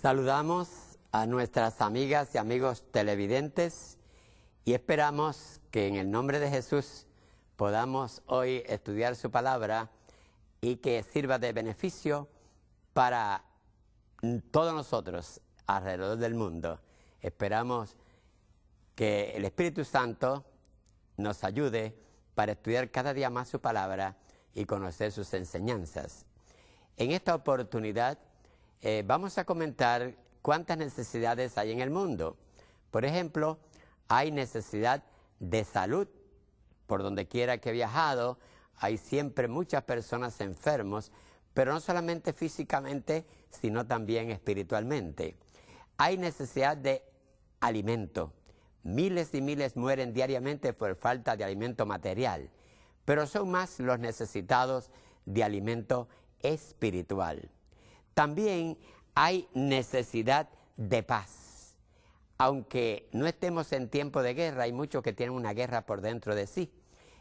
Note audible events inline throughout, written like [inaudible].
Saludamos a nuestras amigas y amigos televidentes y esperamos que en el nombre de Jesús podamos hoy estudiar su palabra y que sirva de beneficio para todos nosotros alrededor del mundo. Esperamos que el Espíritu Santo nos ayude para estudiar cada día más su palabra y conocer sus enseñanzas. En esta oportunidad eh, vamos a comentar cuántas necesidades hay en el mundo. Por ejemplo, hay necesidad de salud. Por donde quiera que he viajado, hay siempre muchas personas enfermos, pero no solamente físicamente, sino también espiritualmente. Hay necesidad de alimento. Miles y miles mueren diariamente por falta de alimento material, pero son más los necesitados de alimento espiritual. También hay necesidad de paz. Aunque no estemos en tiempo de guerra, hay muchos que tienen una guerra por dentro de sí.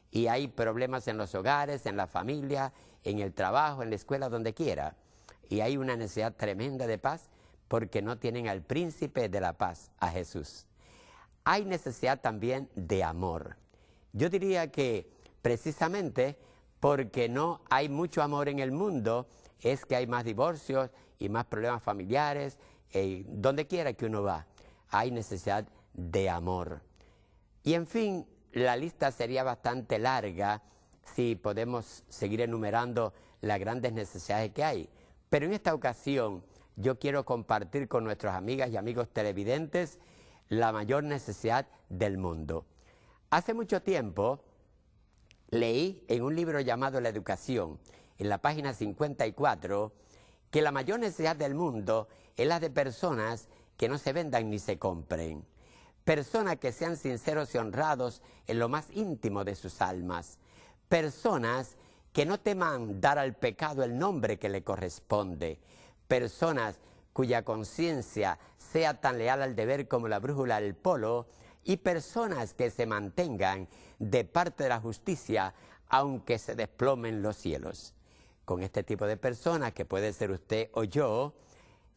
Y hay problemas en los hogares, en la familia, en el trabajo, en la escuela, donde quiera. Y hay una necesidad tremenda de paz porque no tienen al príncipe de la paz, a Jesús. Hay necesidad también de amor. Yo diría que precisamente porque no hay mucho amor en el mundo, es que hay más divorcios y más problemas familiares. Eh, donde quiera que uno va, hay necesidad de amor. Y en fin, la lista sería bastante larga si podemos seguir enumerando las grandes necesidades que hay. Pero en esta ocasión yo quiero compartir con nuestras amigas y amigos televidentes la mayor necesidad del mundo. Hace mucho tiempo leí en un libro llamado La Educación en la página 54, que la mayor necesidad del mundo es la de personas que no se vendan ni se compren, personas que sean sinceros y honrados en lo más íntimo de sus almas, personas que no teman dar al pecado el nombre que le corresponde, personas cuya conciencia sea tan leal al deber como la brújula del polo, y personas que se mantengan de parte de la justicia aunque se desplomen los cielos con este tipo de personas, que puede ser usted o yo,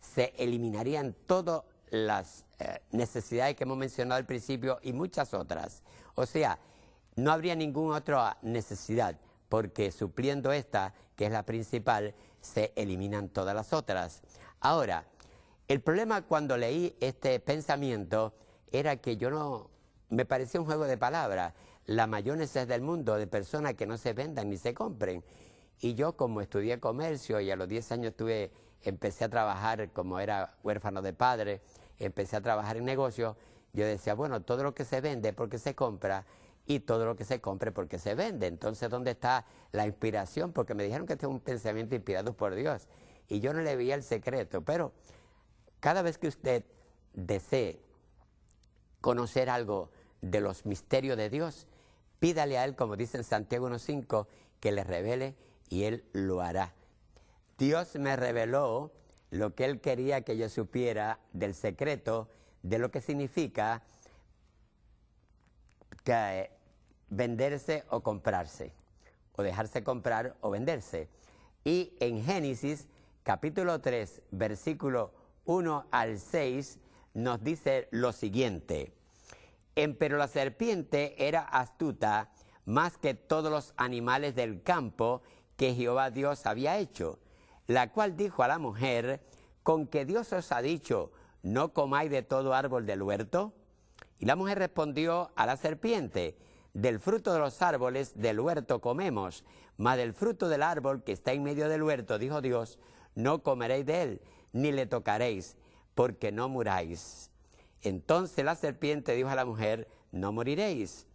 se eliminarían todas las eh, necesidades que hemos mencionado al principio y muchas otras. O sea, no habría ninguna otra necesidad, porque supliendo esta, que es la principal, se eliminan todas las otras. Ahora, el problema cuando leí este pensamiento era que yo no, me parecía un juego de palabras, la mayor necesidad del mundo de personas que no se vendan ni se compren. Y yo como estudié comercio y a los 10 años empecé a trabajar como era huérfano de padre, empecé a trabajar en negocios, yo decía, bueno, todo lo que se vende porque se compra y todo lo que se compre porque se vende. Entonces, ¿dónde está la inspiración? Porque me dijeron que este es un pensamiento inspirado por Dios y yo no le veía el secreto, pero cada vez que usted desee conocer algo de los misterios de Dios, pídale a Él, como dice en Santiago 1.5, que le revele y Él lo hará. Dios me reveló lo que Él quería que yo supiera del secreto, de lo que significa venderse o comprarse, o dejarse comprar o venderse. Y en Génesis capítulo 3, versículo 1 al 6, nos dice lo siguiente. Pero la serpiente era astuta más que todos los animales del campo que Jehová Dios había hecho, la cual dijo a la mujer, con que Dios os ha dicho, no comáis de todo árbol del huerto. Y la mujer respondió a la serpiente, del fruto de los árboles del huerto comemos, mas del fruto del árbol que está en medio del huerto, dijo Dios, no comeréis de él, ni le tocaréis, porque no muráis. Entonces la serpiente dijo a la mujer, no moriréis.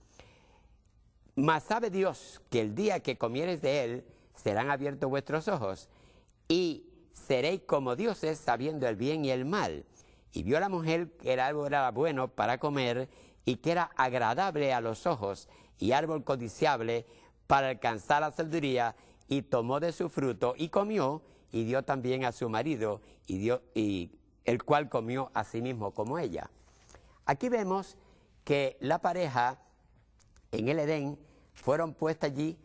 Mas sabe Dios que el día que comieres de él, serán abiertos vuestros ojos, y seréis como dioses sabiendo el bien y el mal. Y vio la mujer que el árbol era bueno para comer y que era agradable a los ojos y árbol codiciable para alcanzar la sabiduría y tomó de su fruto y comió y dio también a su marido y, y el cual comió a sí mismo como ella. Aquí vemos que la pareja en el Edén fueron puestas allí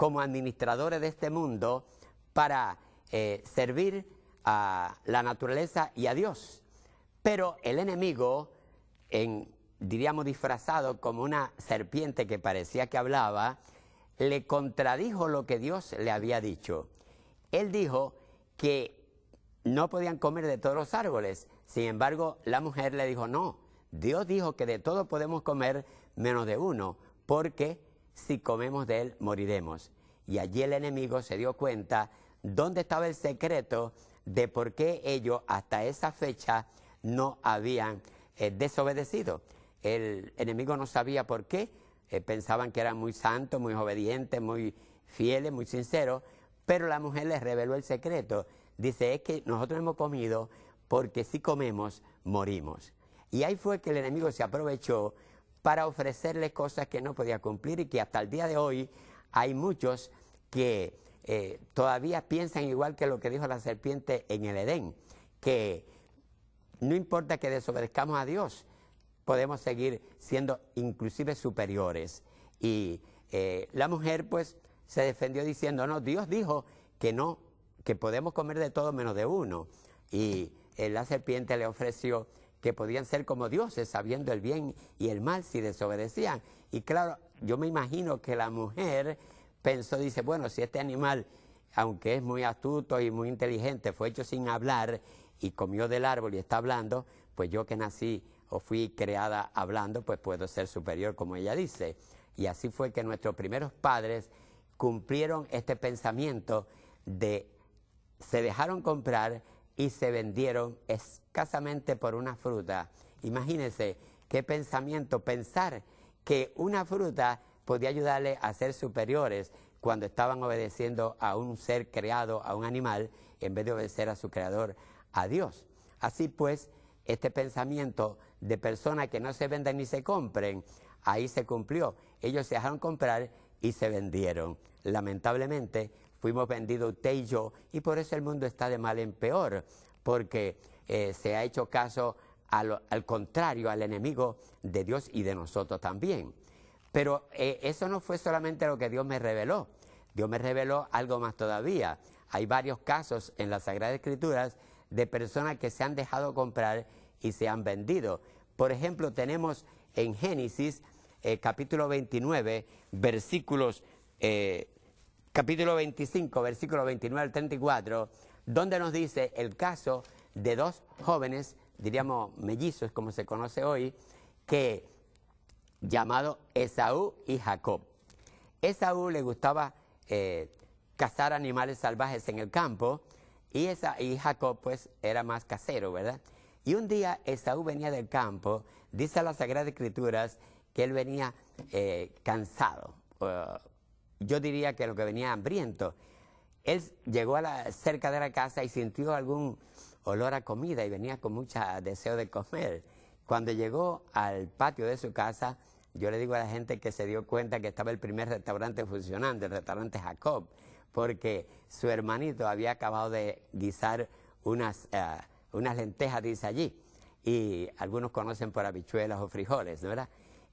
como administradores de este mundo para eh, servir a la naturaleza y a Dios. Pero el enemigo, en, diríamos disfrazado como una serpiente que parecía que hablaba, le contradijo lo que Dios le había dicho. Él dijo que no podían comer de todos los árboles. Sin embargo, la mujer le dijo, no, Dios dijo que de todos podemos comer menos de uno, porque si comemos de él moriremos. Y allí el enemigo se dio cuenta dónde estaba el secreto de por qué ellos hasta esa fecha no habían eh, desobedecido. El enemigo no sabía por qué, eh, pensaban que eran muy santos, muy obedientes, muy fieles, muy sinceros, pero la mujer les reveló el secreto. Dice, es que nosotros hemos comido porque si comemos, morimos. Y ahí fue que el enemigo se aprovechó para ofrecerle cosas que no podía cumplir y que hasta el día de hoy hay muchos que eh, todavía piensan igual que lo que dijo la serpiente en el Edén, que no importa que desobedezcamos a Dios, podemos seguir siendo inclusive superiores. Y eh, la mujer pues se defendió diciendo, no, Dios dijo que no, que podemos comer de todo menos de uno. Y eh, la serpiente le ofreció que podían ser como dioses, sabiendo el bien y el mal si desobedecían. Y claro, yo me imagino que la mujer pensó, dice, bueno, si este animal, aunque es muy astuto y muy inteligente, fue hecho sin hablar y comió del árbol y está hablando, pues yo que nací o fui creada hablando, pues puedo ser superior, como ella dice. Y así fue que nuestros primeros padres cumplieron este pensamiento de se dejaron comprar y se vendieron casamente por una fruta. Imagínense qué pensamiento, pensar que una fruta podía ayudarle a ser superiores cuando estaban obedeciendo a un ser creado, a un animal, en vez de obedecer a su creador, a Dios. Así pues, este pensamiento de personas que no se venden ni se compren, ahí se cumplió. Ellos se dejaron comprar y se vendieron. Lamentablemente, fuimos vendidos usted y yo, y por eso el mundo está de mal en peor, porque eh, se ha hecho caso al, contrario, al enemigo de Dios y de nosotros también. Pero eh, eso no fue solamente lo que Dios me reveló, Dios me reveló algo más todavía. Hay varios casos en las Sagradas Escrituras de personas que se han dejado comprar y se han vendido. Por ejemplo, tenemos en Génesis eh, capítulo 29, versículos, capítulo 25, versículo 29 al 34, donde nos dice el caso de dos jóvenes, diríamos mellizos como se conoce hoy, que llamado Esaú y Jacob. Esaú le gustaba eh, cazar animales salvajes en el campo y, esa, y Jacob pues era más casero, ¿verdad? Y un día Esaú venía del campo, dice las Sagradas Escrituras que él venía eh, cansado, yo diría que lo que venía hambriento. Él llegó a la, cerca de la casa y sintió algún olor a comida y venía con mucho deseo de comer. Cuando llegó al patio de su casa, yo le digo a la gente que se dio cuenta que estaba el primer restaurante funcionando, el restaurante Jacob, porque su hermanito había acabado de guisar unas, eh, lentejas, dice allí, y algunos conocen por habichuelas o frijoles, ¿no ¿verdad?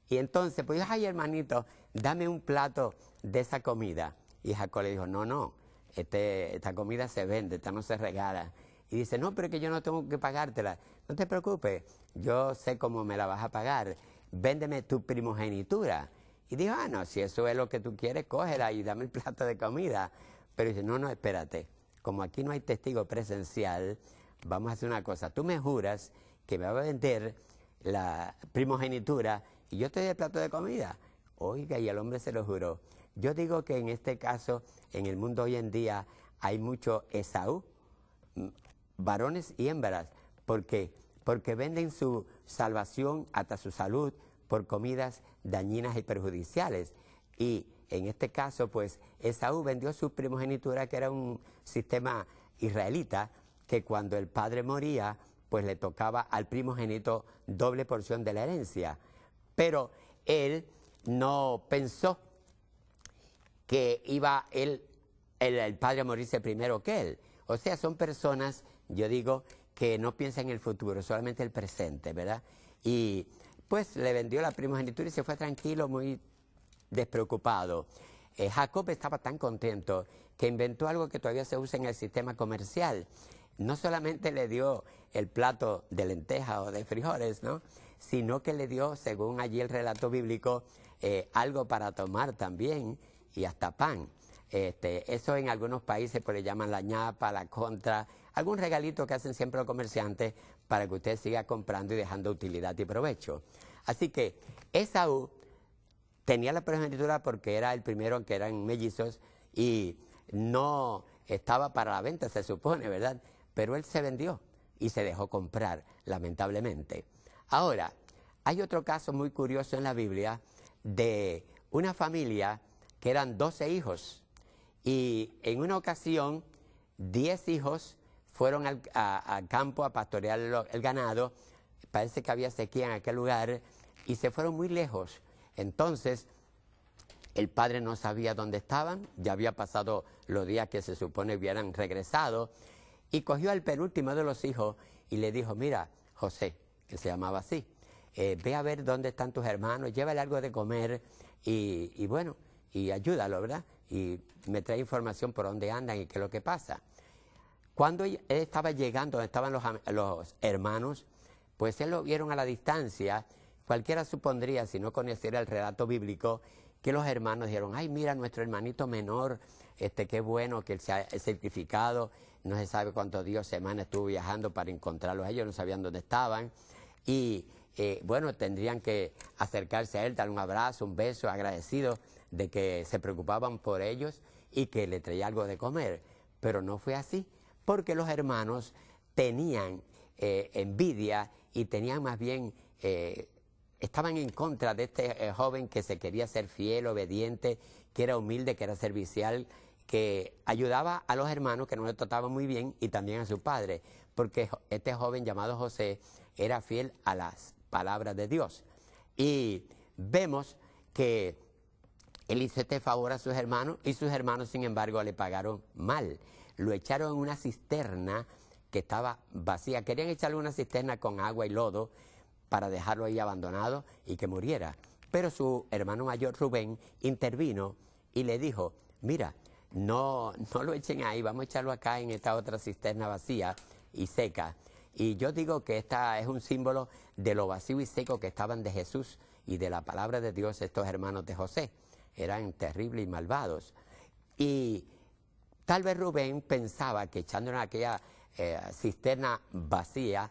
Y entonces, pues, ay, hermanito, dame un plato de esa comida. Y Jacob le dijo, no, no, este, esta comida se vende, esta no se regala y dice, no, pero es que yo no tengo que pagártela. No te preocupes, yo sé cómo me la vas a pagar. Véndeme tu primogenitura. Y dijo, ah, no, si eso es lo que tú quieres, cógela y dame el plato de comida. Pero dice, no, no, espérate. Como aquí no hay testigo presencial, vamos a hacer una cosa. Tú me juras que me vas a vender la primogenitura y yo te doy el plato de comida. Oiga, y el hombre se lo juró. Yo digo que en este caso, en el mundo hoy en día, hay mucho Esaú, varones y hembras, porque porque venden su salvación hasta su salud por comidas dañinas y perjudiciales. Y en este caso, pues Esaú vendió su primogenitura, que era un sistema israelita, que cuando el padre moría, pues le tocaba al primogénito doble porción de la herencia. Pero él no pensó que iba él, el, el padre a morirse primero que él. O sea, son personas yo digo que no piensa en el futuro, solamente el presente, ¿verdad? Y pues le vendió la primogenitura y se fue tranquilo, muy despreocupado. Eh, Jacob estaba tan contento que inventó algo que todavía se usa en el sistema comercial. No solamente le dio el plato de lenteja o de frijoles, ¿no? sino que le dio, según allí el relato bíblico, eh, algo para tomar también y hasta pan. Este, eso en algunos países pues le llaman la ñapa, la contra, algún regalito que hacen siempre los comerciantes para que usted siga comprando y dejando utilidad y provecho. Así que Esaú tenía la primogenitura porque era el primero que eran mellizos y no estaba para la venta, se supone, ¿verdad? Pero él se vendió y se dejó comprar, lamentablemente. Ahora, hay otro caso muy curioso en la Biblia de una familia que eran 12 hijos y en una ocasión, diez hijos fueron al campo a pastorear el, ganado. Parece que había sequía en aquel lugar y se fueron muy lejos. Entonces, el padre no sabía dónde estaban, ya había pasado los días que se supone hubieran regresado, y cogió al penúltimo de los hijos y le dijo, mira, José, que se llamaba así, eh, ve a ver dónde están tus hermanos, llévale algo de comer y, y bueno, y ayúdalo, ¿verdad? y me trae información por dónde andan y qué es lo que pasa. Cuando él estaba llegando, estaban los, hermanos, pues él lo vieron a la distancia. Cualquiera supondría, si no conociera el relato bíblico, que los hermanos dijeron, ay, mira, nuestro hermanito menor, este, qué bueno que él se ha certificado, no se sabe cuántos días, semanas estuvo viajando para encontrarlos, ellos no sabían dónde estaban, y eh, bueno, tendrían que acercarse a él, dar un abrazo, un beso, agradecido, de que se preocupaban por ellos y que le traía algo de comer. Pero no fue así, porque los hermanos tenían eh, envidia y tenían más bien, eh, estaban en contra de este eh, joven que se quería ser fiel, obediente, que era humilde, que era servicial, que ayudaba a los hermanos que no le trataban muy bien y también a su padre, porque este joven llamado José era fiel a las palabras de Dios. Y vemos que él hizo este favor a sus hermanos y sus hermanos, sin embargo, le pagaron mal. Lo echaron en una cisterna que estaba vacía. Querían echarle una cisterna con agua y lodo para dejarlo ahí abandonado y que muriera. Pero su hermano mayor Rubén intervino y le dijo, mira, no, no lo echen ahí, vamos a echarlo acá en esta otra cisterna vacía y seca. Y yo digo que esta es un símbolo de lo vacío y seco que estaban de Jesús y de la palabra de Dios estos hermanos de José eran terribles y malvados. Y tal vez Rubén pensaba que echándolo en aquella eh, cisterna vacía,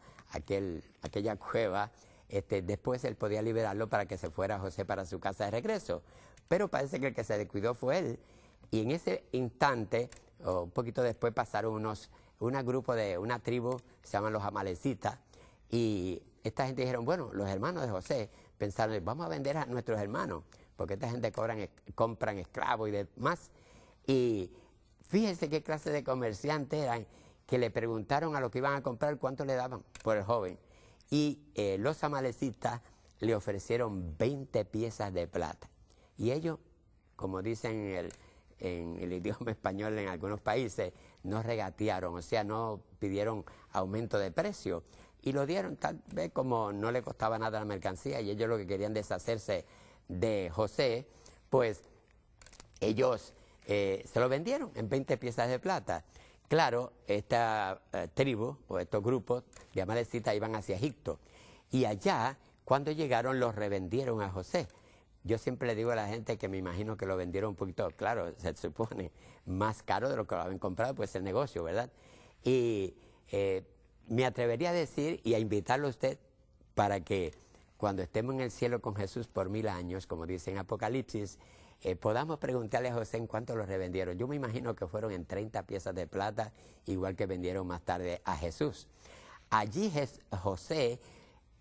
aquella cueva, este, después él podía liberarlo para que se fuera José para su casa de regreso. Pero parece que el que se descuidó fue él. Y en ese instante, o un poquito después, pasaron unos, un grupo de una tribu, se llaman los amalecitas, y esta gente dijeron, bueno, los hermanos de José pensaron, vamos a vender a nuestros hermanos porque esta gente compran esclavos y demás. Y fíjense qué clase de comerciantes eran que le preguntaron a los que iban a comprar cuánto le daban por el joven. Y eh, los amalecitas le ofrecieron 20 piezas de plata. Y ellos, como dicen el, en el [laughs] idioma español en algunos países, no regatearon, o sea, no pidieron aumento de precio. Y lo dieron tal vez como no le costaba nada la mercancía y ellos lo que querían deshacerse de José, pues ellos eh, se lo vendieron en 20 piezas de plata. Claro, esta eh, tribu o estos grupos de amalecitas iban hacia Egipto. Y allá, cuando llegaron, los revendieron a José. Yo siempre le digo a la gente que me imagino que lo vendieron un poquito, claro, [laughs] se supone, más caro de lo que lo habían comprado, pues el negocio, ¿verdad? Y eh, me atrevería a decir y a invitarlo a usted para que cuando estemos en el cielo con Jesús por mil años, como dice en Apocalipsis, eh, podamos preguntarle a José en cuánto lo revendieron. Yo me imagino que fueron en 30 piezas de plata, igual que vendieron más tarde a Jesús. Allí José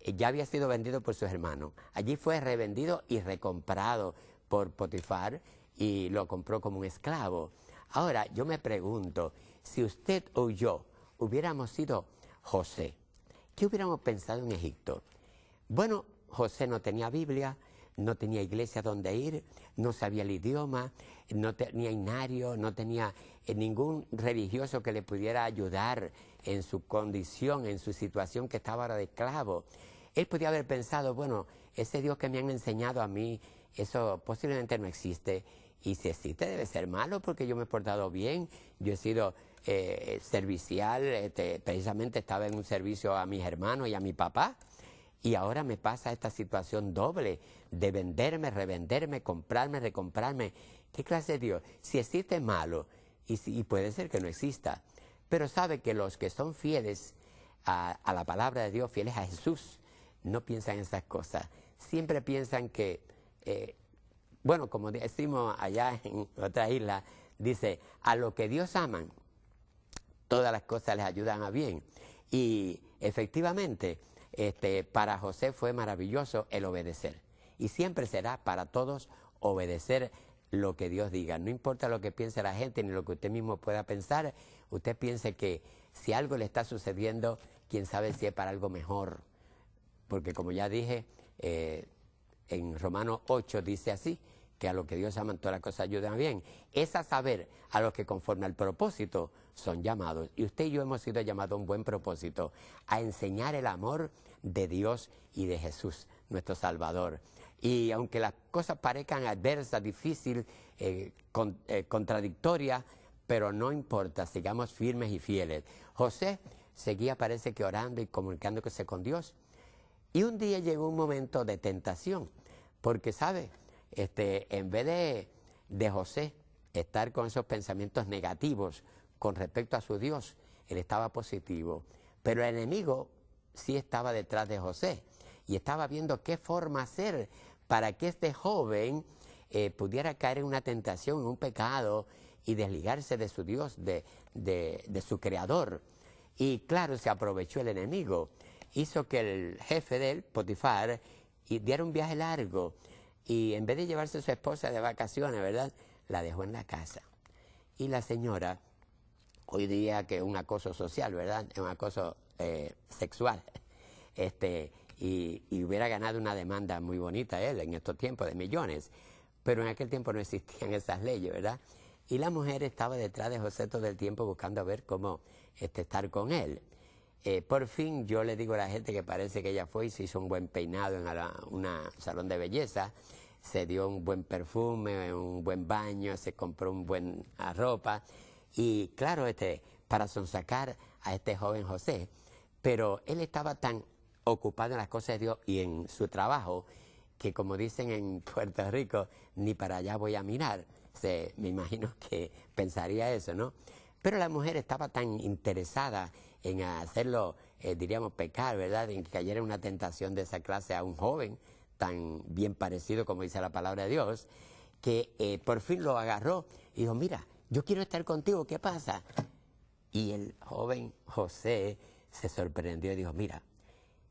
eh, ya había sido vendido por sus hermanos. Allí fue revendido y recomprado por Potifar y lo compró como un esclavo. Ahora, yo me pregunto, si usted o yo hubiéramos sido José, ¿qué hubiéramos pensado en Egipto? Bueno, José no tenía Biblia, no tenía iglesia donde ir, no sabía el idioma, no tenía inario, no tenía eh, ningún religioso que le pudiera ayudar en su condición, en su situación que estaba ahora de esclavo. Él podía haber pensado, bueno, ese Dios que me han enseñado a mí, eso posiblemente no existe. Y si existe debe ser malo porque yo me he portado bien, yo he sido eh, servicial, este, precisamente estaba en un servicio a mis hermanos y a mi papá. Y ahora me pasa esta situación doble de venderme, revenderme, comprarme, recomprarme. ¿Qué clase de Dios? Si existe malo, y, puede ser que no exista, pero sabe que los que son fieles a, la palabra de Dios, fieles a Jesús, no piensan en esas cosas. Siempre piensan que, eh, bueno, como decimos allá en otra isla, dice, a lo que Dios aman, todas las cosas les ayudan a bien. Y efectivamente, este, para José fue maravilloso el obedecer. Y siempre será para todos obedecer lo que Dios diga. No importa lo que piense la gente ni lo que usted mismo pueda pensar, usted piense que si algo le está sucediendo, quién sabe si es para algo mejor. Porque como ya dije, eh, en Romanos 8 dice así, que a lo que Dios llama todas las cosas ayudan bien, es a saber a los que conforme al propósito son llamados. Y usted y yo hemos sido llamados a un buen propósito, a enseñar el amor de Dios y de Jesús, nuestro Salvador. Y aunque las cosas parezcan adversas, difíciles, eh, eh, contradictorias, pero no importa, sigamos firmes y fieles. José seguía, parece que orando y comunicándose con Dios. Y un día llegó un momento de tentación, porque, ¿sabe? Este, en vez de, José estar con esos pensamientos negativos con respecto a su Dios, él estaba positivo. Pero el enemigo sí estaba detrás de José y estaba viendo qué forma hacer para que este joven eh, pudiera caer en una tentación, en un pecado y desligarse de su Dios, de, su Creador. Y claro, se aprovechó el enemigo. Hizo que el jefe de él, Potifar, diera un viaje largo y en vez de llevarse a su esposa de vacaciones, ¿verdad? La dejó en la casa. Y la señora, hoy día que es un acoso social, ¿verdad? Es un acoso eh, sexual. [laughs] Este, y, hubiera ganado una demanda muy bonita él en estos tiempos de millones. Pero en aquel tiempo no existían esas leyes, ¿verdad? Y la mujer estaba detrás de José todo el tiempo buscando a ver cómo este, estar con él. Eh, por fin yo le digo a la gente que parece que ella fue y se hizo un buen peinado en un salón de belleza se dio un buen perfume, un buen baño, se compró una buen ah, ropa y claro, este, para sonsacar a este joven José, pero él estaba tan ocupado en las cosas de Dios y en su trabajo que como dicen en [laughs] Puerto Rico, ni para allá voy a mirar. Se, me imagino que pensaría eso, ¿no? Pero la mujer estaba tan interesada en hacerlo, eh, diríamos, pecar, ¿verdad? En que cayera una tentación de esa clase a un joven, tan bien parecido como dice la palabra de Dios, que eh, por fin lo agarró y dijo, mira, yo quiero estar contigo, ¿qué pasa? Y el joven José se sorprendió y dijo, mira,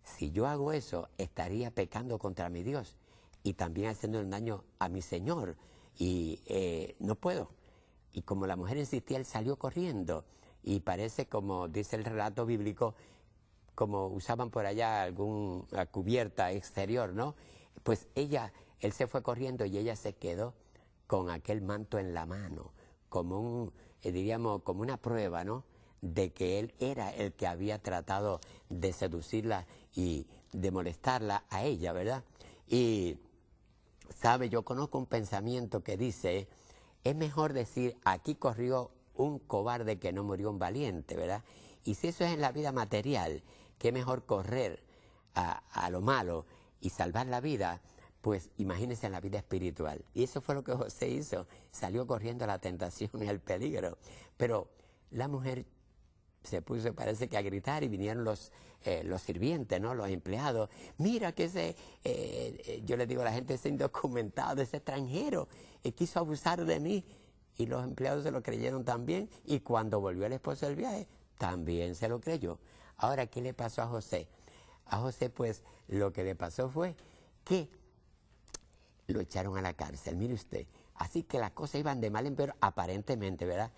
si yo hago eso, estaría pecando contra mi Dios y también haciendo un daño a mi Señor. Y eh, no puedo. Y como la mujer insistía, él salió corriendo. Y parece, como dice el relato bíblico, como usaban por allá alguna cubierta exterior, ¿no? Pues ella, él se fue corriendo y ella se quedó con aquel manto en la mano, como un, eh, diríamos, como una prueba, ¿no? De que él era el que había tratado de seducirla y de molestarla a ella, ¿verdad? Y, sabe, yo conozco un pensamiento que dice, es mejor decir, aquí corrió un cobarde que no murió un valiente, ¿verdad? Y si eso es en la vida material, qué mejor correr a, lo malo y salvar la vida, pues imagínense en la vida espiritual. Y eso fue lo que José hizo, salió corriendo a la tentación y al peligro. Pero la mujer se puso, parece que a gritar y vinieron los, eh, los sirvientes, ¿no? Los empleados. Mira que ese, eh, eh, yo le digo a la gente, es indocumentado, ese extranjero, y quiso abusar de mí. Y los empleados se lo creyeron también. Y cuando volvió el esposo del viaje, también se lo creyó. Ahora, ¿qué le pasó a José? A José, pues, lo que le pasó fue que lo echaron a la cárcel, mire usted. Así que las cosas iban de mal en peor, aparentemente, ¿verdad?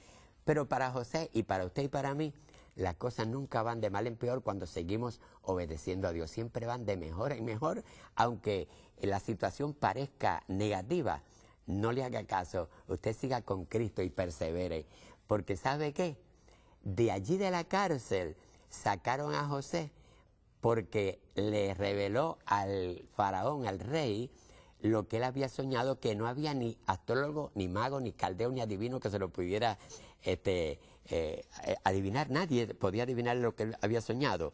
Pero para José y para usted y para mí, las cosas nunca van de mal en peor cuando seguimos obedeciendo a Dios. Siempre van de mejor en mejor, aunque la situación parezca negativa. No le haga caso, usted siga con Cristo y persevere. Porque ¿sabe qué? De allí de la cárcel sacaron a José porque le reveló al faraón, al rey, lo que él había soñado, que no había ni astrólogo, ni mago, ni caldeo, ni adivino que se lo pudiera este, eh, adivinar. Nadie podía adivinar lo que él había soñado.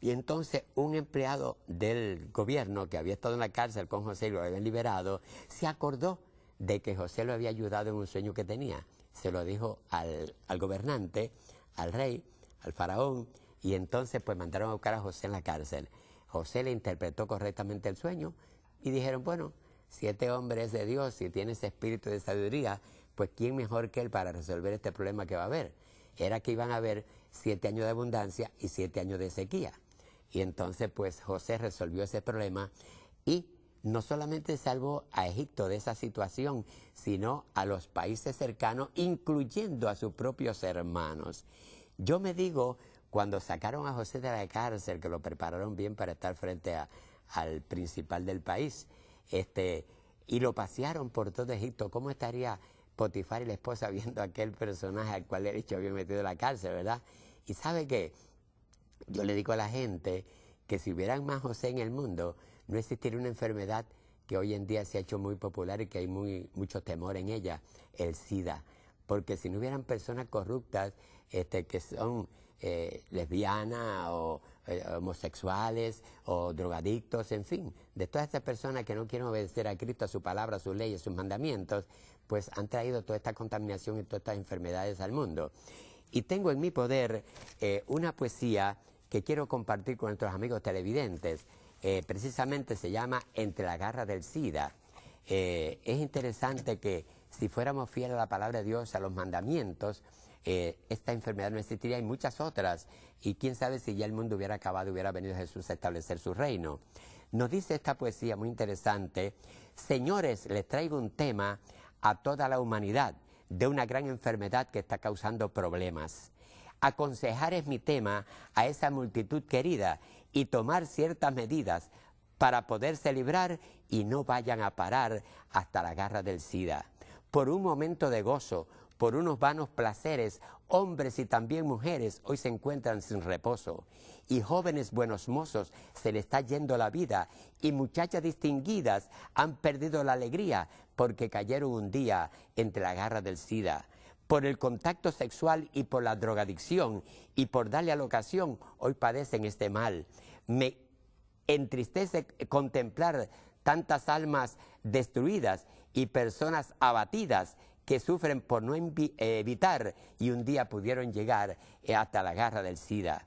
Y entonces un empleado del gobierno que había estado en la cárcel con José y lo habían liberado, se acordó de que José lo había ayudado en un sueño que tenía. Se lo dijo al gobernante, al rey, al faraón, y entonces pues mandaron a buscar a José en la cárcel. José le interpretó correctamente el sueño y dijeron, bueno, si este hombre es de Dios, si tiene ese espíritu de sabiduría, pues quién mejor que él para resolver este problema que va a haber. Era que iban a haber siete años de abundancia y siete años de sequía. Y entonces pues José resolvió ese problema y no solamente salvó a Egipto de esa situación, sino a los países cercanos, incluyendo a sus propios hermanos. Yo me digo, cuando sacaron a José de la cárcel, que lo prepararon bien para estar frente al principal del país, este, y lo pasearon por todo Egipto, ¿cómo estaría Potifar y la esposa viendo aquel personaje al cual dicho hecho había metido en la cárcel, verdad? Y sabe que yo le digo a la gente que si hubieran más José en el mundo, no existiría una enfermedad que hoy en día se ha hecho muy popular y que hay muy, mucho temor en ella, el SIDA. Porque si no hubieran personas corruptas este, que son eh, lesbianas o eh, homosexuales o drogadictos, en fin, de todas estas personas que no quieren obedecer a Cristo, a su palabra, a sus leyes, a sus mandamientos, pues han traído toda esta contaminación y todas estas enfermedades al mundo. Y tengo en mi poder eh, una poesía que quiero compartir con nuestros amigos televidentes. precisamente se llama Entre la garra del SIDA. es interesante que si fuéramos fieles a la palabra de Dios, a los mandamientos, eh, esta enfermedad no existiría y muchas otras. Y quién sabe si ya el mundo hubiera acabado, hubiera venido Jesús a establecer su reino. Nos dice esta poesía muy interesante, señores, les traigo un tema a toda la humanidad de una gran enfermedad que está causando problemas. Aconsejar es mi tema a esa multitud querida y tomar ciertas medidas para poderse librar y no vayan a parar hasta la garra del SIDA. Por un momento de gozo, por unos vanos placeres, hombres y también mujeres hoy se encuentran sin reposo. Y jóvenes buenos mozos se les está yendo la vida. Y muchachas distinguidas han perdido la alegría porque cayeron un día entre la garra del SIDA. Por el contacto sexual y por la drogadicción y por darle a la ocasión, hoy padecen este mal. Me entristece contemplar tantas almas destruidas y personas abatidas que sufren por no evitar y un día pudieron llegar eh, hasta la garra del SIDA.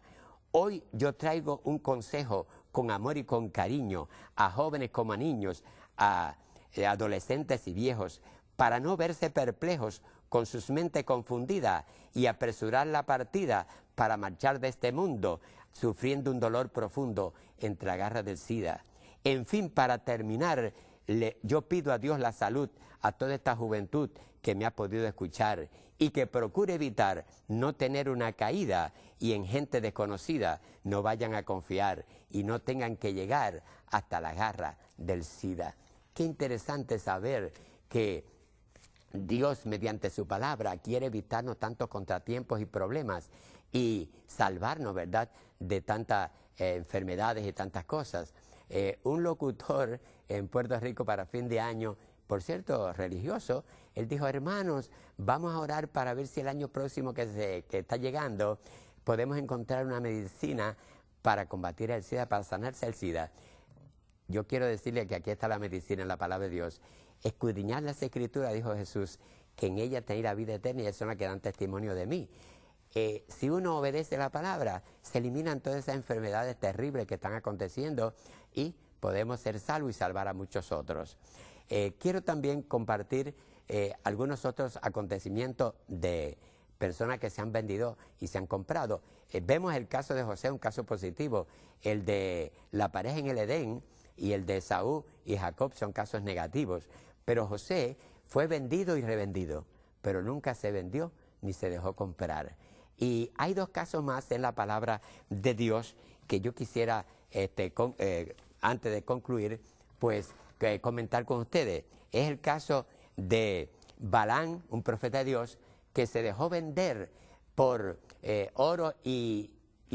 Hoy yo traigo un consejo con amor y con cariño a jóvenes como a niños, a eh, adolescentes y viejos, para no verse perplejos con sus mentes confundidas y apresurar la partida para marchar de este mundo, sufriendo un dolor profundo entre la garra del SIDA. En fin, para terminar, yo pido a Dios la salud a toda esta juventud que me ha podido escuchar y que procure evitar no tener una caída y en gente desconocida no vayan a confiar y no tengan que llegar hasta la garra del SIDA. Qué interesante saber que Dios mediante su palabra quiere evitarnos tantos contratiempos y problemas y salvarnos, ¿verdad?, de tantas eh, enfermedades y tantas cosas. Eh, un locutor en Puerto Rico para fin de año por cierto, religioso, él dijo, hermanos, vamos a orar para ver si el año próximo que, está llegando podemos encontrar una medicina para combatir el SIDA, para sanarse el SIDA. Yo quiero decirle que aquí está la medicina la palabra de Dios. Escudriñad las escrituras, dijo Jesús, que en ellas tenéis la vida eterna y eso es lo que dan testimonio de mí. Eh, si uno obedece la palabra, se eliminan todas esas enfermedades terribles que están aconteciendo y podemos ser salvos y salvar a muchos otros. Eh, quiero también compartir eh, algunos otros acontecimientos de personas que se han vendido y se han comprado. Eh, vemos el caso de José, un caso positivo. El de la pareja en el Edén y el de Saúl y Jacob son casos negativos. Pero José fue vendido y revendido, pero nunca se vendió ni se dejó comprar. Y hay dos casos más en la palabra de Dios que yo quisiera, este, antes de concluir, pues que comentar con ustedes. Es el caso de Balán, un profeta de Dios, que se dejó vender por eh, oro y,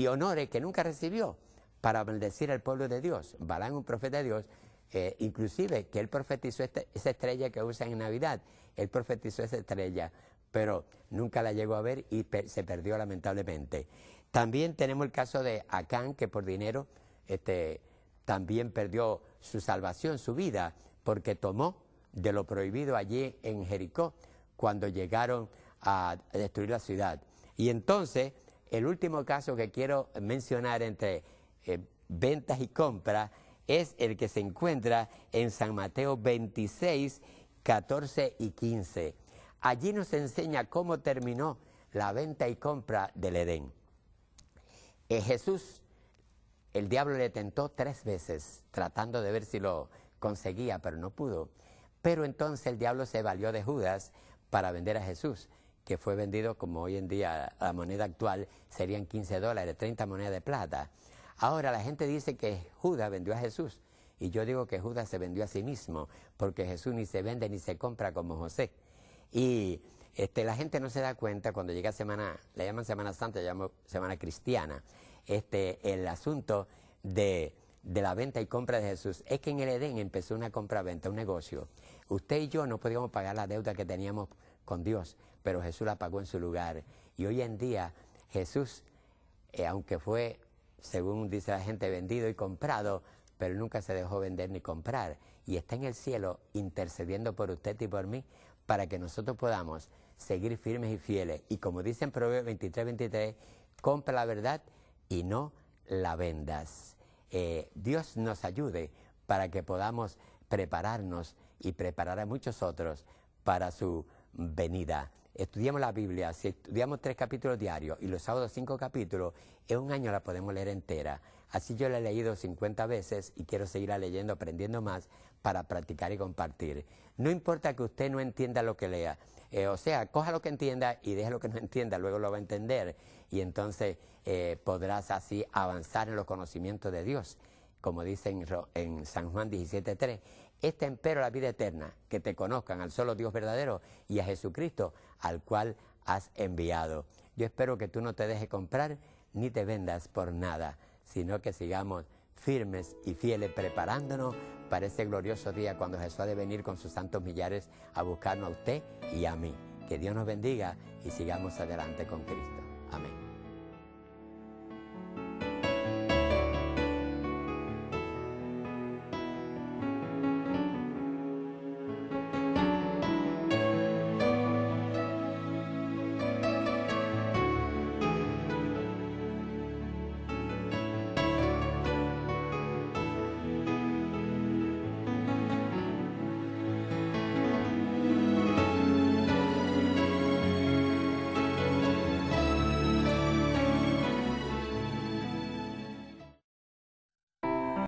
honores que nunca recibió para bendecir al pueblo de Dios. Balán, un profeta de Dios, eh, inclusive que él profetizó este, esa estrella que usan en Navidad, él profetizó esa estrella, pero nunca la llegó a ver y se perdió lamentablemente. También tenemos el caso de Acán, que por dinero este, también perdió su salvación, su vida, porque tomó de lo prohibido allí en Jericó cuando llegaron a destruir la ciudad. Y entonces, el último caso que quiero mencionar entre eh, ventas y compras es el que se encuentra en San Mateo 26, 14 y 15. Allí nos enseña cómo terminó la venta y compra del Edén. Eh, Jesús el diablo le tentó tres veces tratando de ver si lo conseguía, pero no pudo. Pero entonces el diablo se valió de Judas para vender a Jesús, que fue vendido como hoy en día la moneda actual serían 15 dólares, 30 monedas de plata. Ahora la gente dice que Judas vendió a Jesús. Y yo digo que Judas se vendió a sí mismo, porque Jesús ni se vende ni se compra como José. Y este, la gente no se da cuenta cuando llega Semana, le llaman Semana Santa, le llaman Semana Cristiana este, el asunto de, de la venta y compra de Jesús es que en el Edén empezó una compra-venta, un negocio. Usted y yo no podíamos pagar la deuda que teníamos con Dios, pero Jesús la pagó en su lugar. Y hoy en día Jesús, eh, aunque fue, según dice la gente, vendido y comprado, pero nunca se dejó vender ni comprar. Y está en el cielo intercediendo por usted y por mí para que nosotros podamos seguir firmes y fieles. Y como dice en Proverbios 23, 23, compra la verdad y no la vendas. Eh, Dios nos ayude para que podamos prepararnos y preparar a muchos otros para su venida. Estudiamos la Biblia, si estudiamos tres capítulos diarios y los sábados cinco capítulos, en un año la podemos leer entera. Así yo la he leído 50 veces y quiero seguirla leyendo, aprendiendo más para practicar y compartir. No importa que usted no entienda lo que lea, eh, o sea, coja lo que entienda y deje lo que no entienda, luego lo va a entender y entonces eh, podrás así avanzar en los conocimientos de Dios, como dice en, San Juan 17.3. Esta empero la vida eterna, que te conozcan al solo Dios verdadero y a Jesucristo, al cual has enviado. Yo espero que tú no te dejes comprar ni te vendas por nada, sino que sigamos firmes y fieles preparándonos para ese glorioso día cuando Jesús ha de venir con sus santos millares a buscarnos a usted y a mí. Que Dios nos bendiga y sigamos adelante con Cristo. Amén.